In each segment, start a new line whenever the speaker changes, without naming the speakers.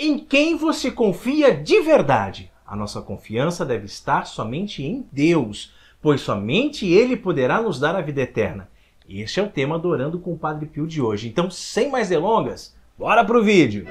em quem você confia de verdade. A nossa confiança deve estar somente em Deus, pois somente Ele poderá nos dar a vida eterna. Este é o tema adorando com o Padre Pio de hoje. Então, sem mais delongas, bora pro vídeo!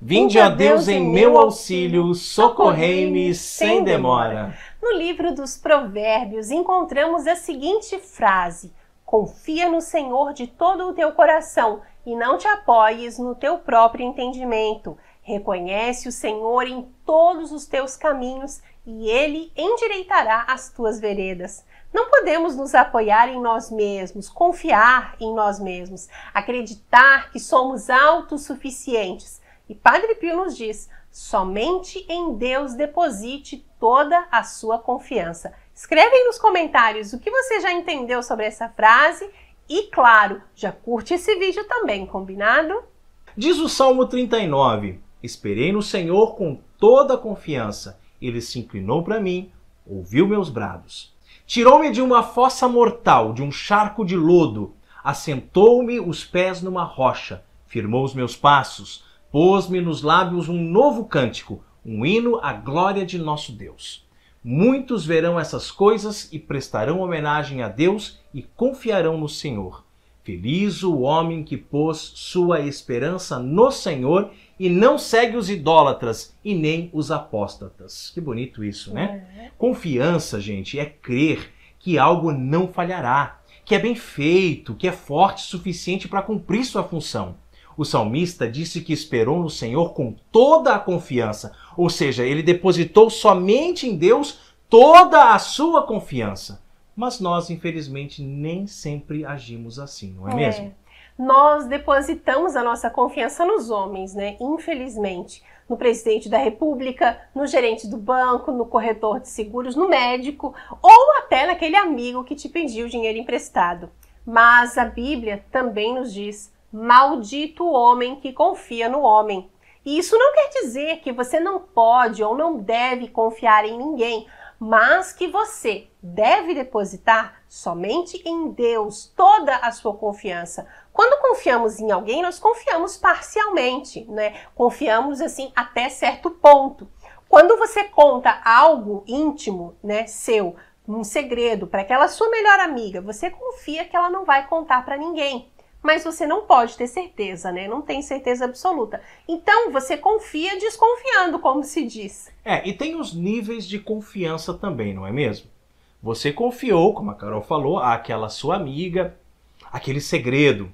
Vinde a Deus em meu auxílio, socorrei-me sem demora.
No livro dos Provérbios encontramos a seguinte frase: Confia no Senhor de todo o teu coração e não te apoies no teu próprio entendimento. Reconhece o Senhor em todos os teus caminhos e ele endireitará as tuas veredas. Não podemos nos apoiar em nós mesmos, confiar em nós mesmos, acreditar que somos autossuficientes. E Padre Pio nos diz: somente em Deus deposite toda a sua confiança. Escrevem nos comentários o que você já entendeu sobre essa frase e, claro, já curte esse vídeo também, combinado?
Diz o Salmo 39: Esperei no Senhor com toda a confiança. Ele se inclinou para mim, ouviu meus brados. Tirou-me de uma fossa mortal, de um charco de lodo. Assentou-me os pés numa rocha, firmou os meus passos, pôs-me nos lábios um novo cântico, um hino à glória de nosso Deus. Muitos verão essas coisas e prestarão homenagem a Deus e confiarão no Senhor. Feliz o homem que pôs sua esperança no Senhor e não segue os idólatras e nem os apóstatas. Que bonito isso, né? É. Confiança, gente, é crer que algo não falhará, que é bem feito, que é forte o suficiente para cumprir sua função. O salmista disse que esperou no Senhor com toda a confiança, ou seja, ele depositou somente em Deus toda a sua confiança. Mas nós, infelizmente, nem sempre agimos assim, não é, é. mesmo?
Nós depositamos a nossa confiança nos homens, né? Infelizmente, no presidente da República, no gerente do banco, no corretor de seguros, no médico ou até naquele amigo que te pediu dinheiro emprestado. Mas a Bíblia também nos diz Maldito homem que confia no homem. E isso não quer dizer que você não pode ou não deve confiar em ninguém, mas que você deve depositar somente em Deus toda a sua confiança. Quando confiamos em alguém, nós confiamos parcialmente, né? Confiamos assim até certo ponto. Quando você conta algo íntimo, né, seu, um segredo para aquela sua melhor amiga, você confia que ela não vai contar para ninguém mas você não pode ter certeza, né? Não tem certeza absoluta. Então você confia desconfiando, como se diz.
É, e tem os níveis de confiança também, não é mesmo? Você confiou, como a Carol falou, àquela sua amiga, aquele segredo.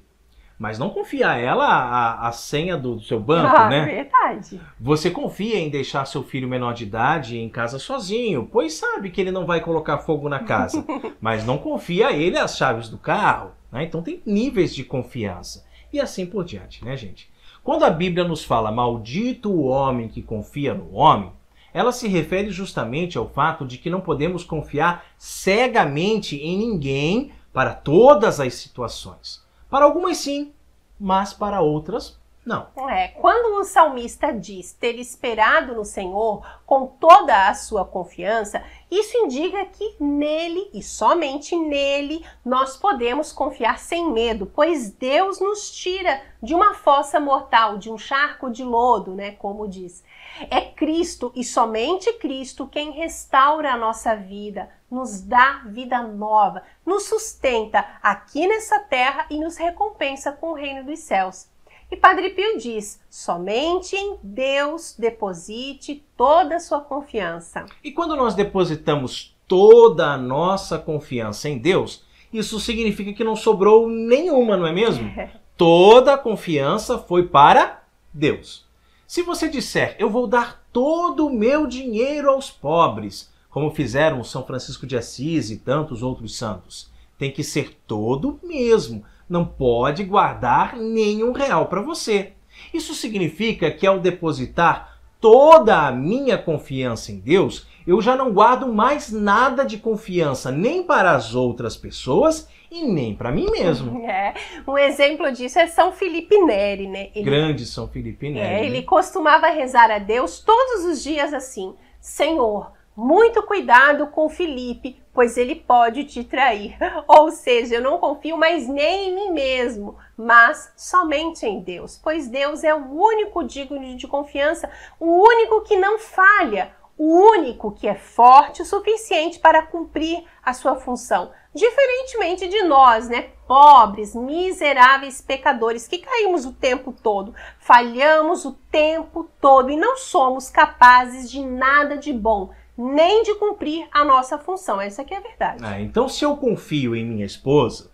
Mas não confia a ela a, a senha do seu banco, ah, né?
verdade.
Você confia em deixar seu filho menor de idade em casa sozinho, pois sabe que ele não vai colocar fogo na casa. mas não confia a ele as chaves do carro né? Então tem níveis de confiança. E assim por diante, né, gente? Quando a Bíblia nos fala maldito o homem que confia no homem, ela se refere justamente ao fato de que não podemos confiar cegamente em ninguém para todas as situações.
Para algumas sim, mas
para outras
não. É, quando o salmista diz ter esperado no Senhor com toda a sua confiança, isso indica que nele e somente nele nós podemos confiar sem medo, pois Deus nos tira de uma fossa mortal, de um charco de lodo, né, como diz. É Cristo e somente Cristo quem restaura a nossa vida, nos dá vida nova, nos sustenta aqui nessa terra e nos recompensa com o reino dos céus. E Padre Pio diz: somente em Deus deposite toda a sua confiança.
E quando nós depositamos toda a nossa confiança em Deus, isso significa que não sobrou nenhuma, não é mesmo? É. Toda a confiança foi para Deus. Se você disser, eu vou dar todo o meu dinheiro aos pobres, como fizeram São Francisco de Assis e tantos outros santos, tem que ser todo mesmo não pode guardar nenhum real para você. Isso significa que ao depositar toda a minha confiança em Deus, eu já não guardo mais nada de confiança nem para as outras pessoas e nem para mim mesmo.
É, um exemplo disso é São Felipe Neri, né? Ele, Grande
São Felipe Neri. É, né? ele
costumava rezar a Deus todos os dias assim: Senhor, muito cuidado com Felipe, pois ele pode te trair. Ou seja, eu não confio mais nem em mim mesmo, mas somente em Deus, pois Deus é o único digno de confiança, o único que não falha, o único que é forte o suficiente para cumprir a sua função. Diferentemente de nós, né? Pobres, miseráveis pecadores que caímos o tempo todo, falhamos o tempo todo e não somos capazes de nada de bom nem de cumprir a nossa função. Essa aqui é a verdade.
Ah, então se eu confio em minha esposa,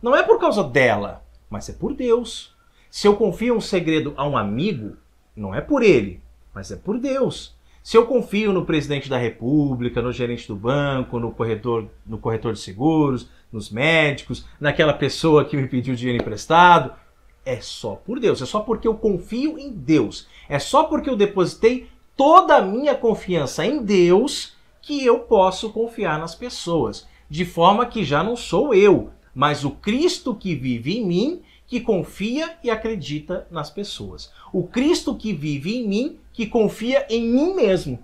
não é por causa dela, mas é por Deus. Se eu confio um segredo a um amigo, não é por ele, mas é por Deus. Se eu confio no presidente da república, no gerente do banco, no corretor, no corretor de seguros, nos médicos, naquela pessoa que me pediu dinheiro emprestado, é só por Deus, é só porque eu confio em Deus, é só porque eu depositei toda a minha confiança em Deus que eu posso confiar nas pessoas, de forma que já não sou eu, mas o Cristo que vive em mim, que confia e acredita nas pessoas. O Cristo que vive em mim, que confia em mim mesmo.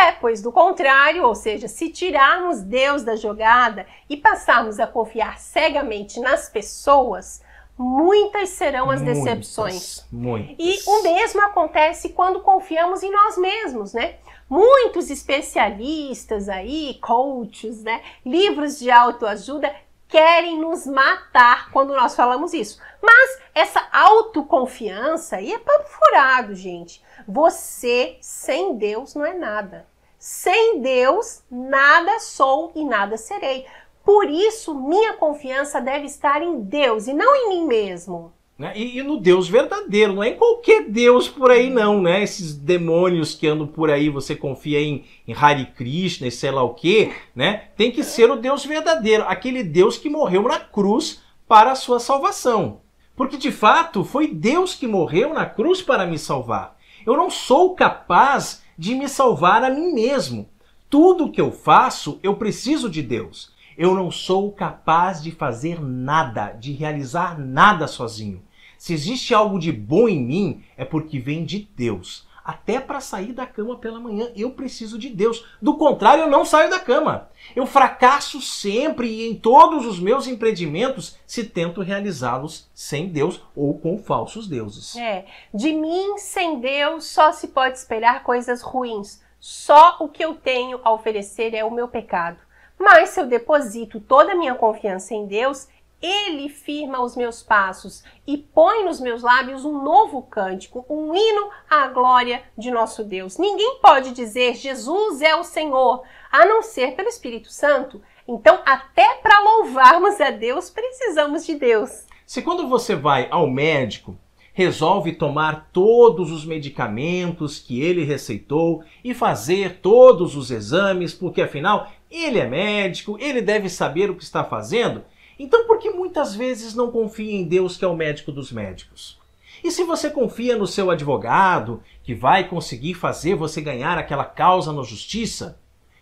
É, pois do contrário, ou seja, se tirarmos Deus da jogada e passarmos a confiar cegamente nas pessoas, muitas serão as muitas, decepções. Muitas. E o mesmo acontece quando confiamos em nós mesmos, né? Muitos especialistas aí, coaches, né? Livros de autoajuda querem nos matar quando nós falamos isso. Mas essa autoconfiança aí é papo furado, gente. Você sem Deus não é nada. Sem Deus, nada sou e nada serei. Por isso, minha confiança deve estar em Deus e não em mim mesmo.
Né? E, e, no Deus verdadeiro, não é em qualquer Deus por aí, não, né? Esses demônios que andam por aí, você confia em, em Hare Krishna e sei lá o quê, né? Tem que ser o Deus verdadeiro, aquele Deus que morreu na cruz para a sua salvação. Porque de fato foi Deus que morreu na cruz para me salvar. Eu não sou capaz de me salvar a mim mesmo. Tudo que eu faço, eu preciso de Deus. Eu não sou capaz de fazer nada, de realizar nada sozinho. Se existe algo de bom em mim, é porque vem de Deus. Até para sair da cama pela manhã, eu preciso de Deus. Do contrário, eu não saio da cama. Eu fracasso sempre e em todos os meus empreendimentos se tento realizá-los sem Deus ou com falsos deuses.
É, de mim sem Deus só se pode esperar coisas ruins. Só o que eu tenho a oferecer é o meu pecado. Mas se eu deposito toda a minha confiança em Deus, ele firma os meus passos e põe nos meus lábios um novo cântico, um hino à glória de nosso Deus. Ninguém pode dizer Jesus é o Senhor, a não ser pelo Espírito Santo. Então, até para louvarmos a Deus, precisamos de Deus.
Se quando você vai ao médico, resolve tomar todos os medicamentos que ele receitou e fazer todos os exames, porque afinal ele é médico, ele deve saber o que está fazendo. Então por que muitas vezes não confia em Deus que é o médico dos médicos? E se você confia no seu advogado, que vai conseguir fazer você ganhar aquela causa na justiça,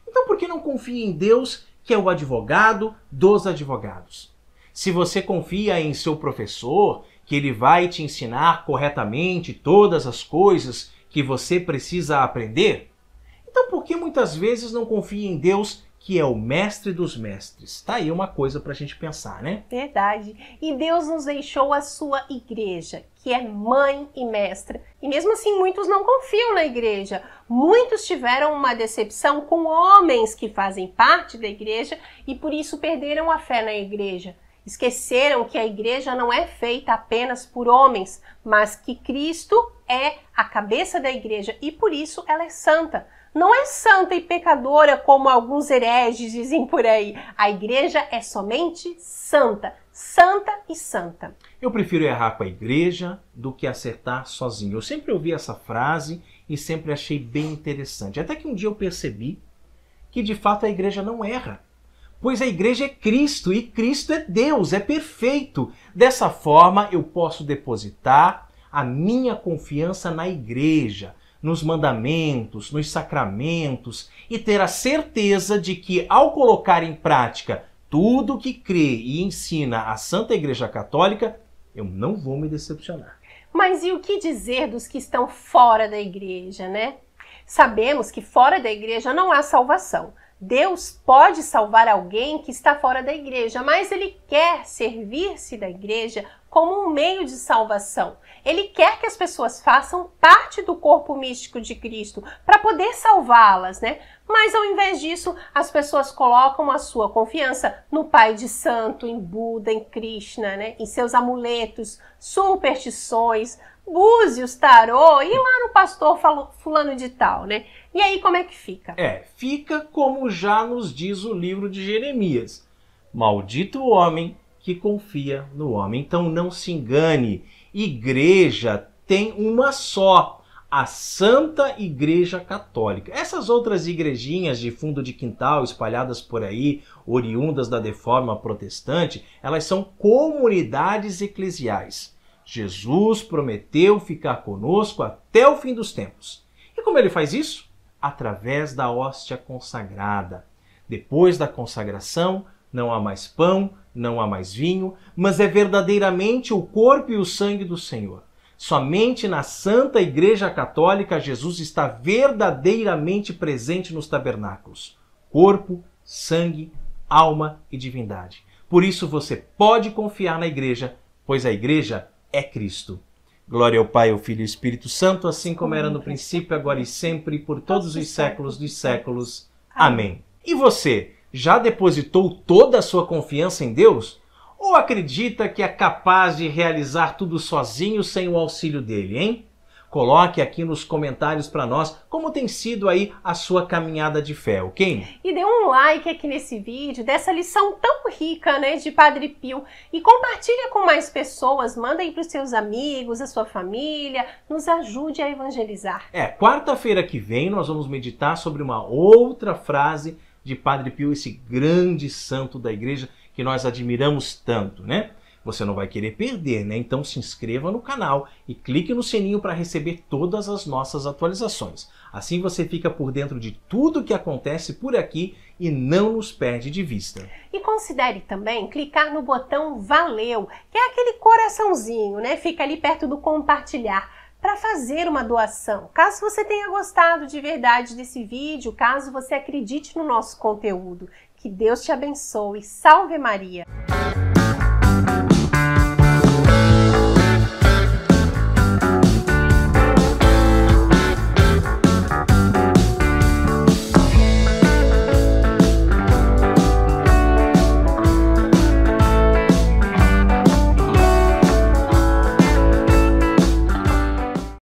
então por que não confia em Deus, que é o advogado dos advogados? Se você confia em seu professor, que ele vai te ensinar corretamente todas as coisas que você precisa aprender, então por que muitas vezes não confia em Deus, que é o mestre dos mestres. Tá aí uma coisa para a gente pensar, né?
Verdade. E Deus nos deixou a sua igreja, que é mãe e mestra. E mesmo assim, muitos não confiam na igreja. Muitos tiveram uma decepção com homens que fazem parte da igreja e por isso perderam a fé na igreja. Esqueceram que a igreja não é feita apenas por homens, mas que Cristo é a cabeça da igreja e por isso ela é santa não é santa e pecadora como alguns hereges dizem por aí. A igreja é somente santa, santa e santa.
Eu prefiro errar com a igreja do que acertar sozinho. Eu sempre ouvi essa frase e sempre achei bem interessante. Até que um dia eu percebi que de fato a igreja não erra. Pois a igreja é Cristo e Cristo é Deus, é perfeito. Dessa forma eu posso depositar a minha confiança na igreja, nos mandamentos, nos sacramentos e ter a certeza de que, ao colocar em prática tudo o que crê e ensina a Santa Igreja Católica, eu não vou me decepcionar.
Mas e o que dizer dos que estão fora da igreja, né? Sabemos que fora da igreja não há salvação, Deus pode salvar alguém que está fora da igreja, mas ele quer servir-se da igreja como um meio de salvação. Ele quer que as pessoas façam parte do corpo místico de Cristo para poder salvá-las, né? Mas ao invés disso, as pessoas colocam a sua confiança no Pai de Santo, em Buda, em Krishna, né? em seus amuletos, superstições, búzios, tarô, e lá no pastor falou, fulano de tal, né? E aí como é que fica? É,
fica como já nos diz o livro de Jeremias. Maldito o homem que confia no homem. Então não se engane, igreja tem uma só, a Santa Igreja Católica. Essas outras igrejinhas de fundo de quintal espalhadas por aí, oriundas da deforma protestante, elas são comunidades eclesiais. Jesus prometeu ficar conosco até o fim dos tempos. E como ele faz isso? Através da hóstia consagrada. Depois da consagração, não há mais pão, não há mais vinho, mas é verdadeiramente o corpo e o sangue do Senhor. Somente na Santa Igreja Católica Jesus está verdadeiramente presente nos tabernáculos corpo, sangue, alma e divindade. Por isso você pode confiar na Igreja, pois a Igreja é Cristo. Glória ao Pai, ao Filho e ao Espírito Santo, assim como era no princípio, agora e sempre, por todos os séculos dos séculos. Amém. E você, já depositou toda a sua confiança em Deus? Ou acredita que é capaz de realizar tudo sozinho sem o auxílio dele, hein? Coloque aqui nos comentários para nós como tem sido aí a sua caminhada de fé, ok?
E dê um like aqui nesse vídeo dessa lição tão rica, né, de Padre Pio e compartilha com mais pessoas, manda aí para os seus amigos, a sua família, nos ajude a evangelizar.
É, quarta-feira que vem nós vamos meditar sobre uma outra frase de Padre Pio, esse grande santo da igreja que nós admiramos tanto, né? Você não vai querer perder, né? Então se inscreva no canal e clique no sininho para receber todas as nossas atualizações. Assim você fica por dentro de tudo que acontece por aqui e não nos perde de vista.
E considere também clicar no botão Valeu, que é aquele coraçãozinho, né? Fica ali perto do compartilhar para fazer uma doação. Caso você tenha gostado de verdade desse vídeo, caso você acredite no nosso conteúdo, que Deus te abençoe. Salve Maria!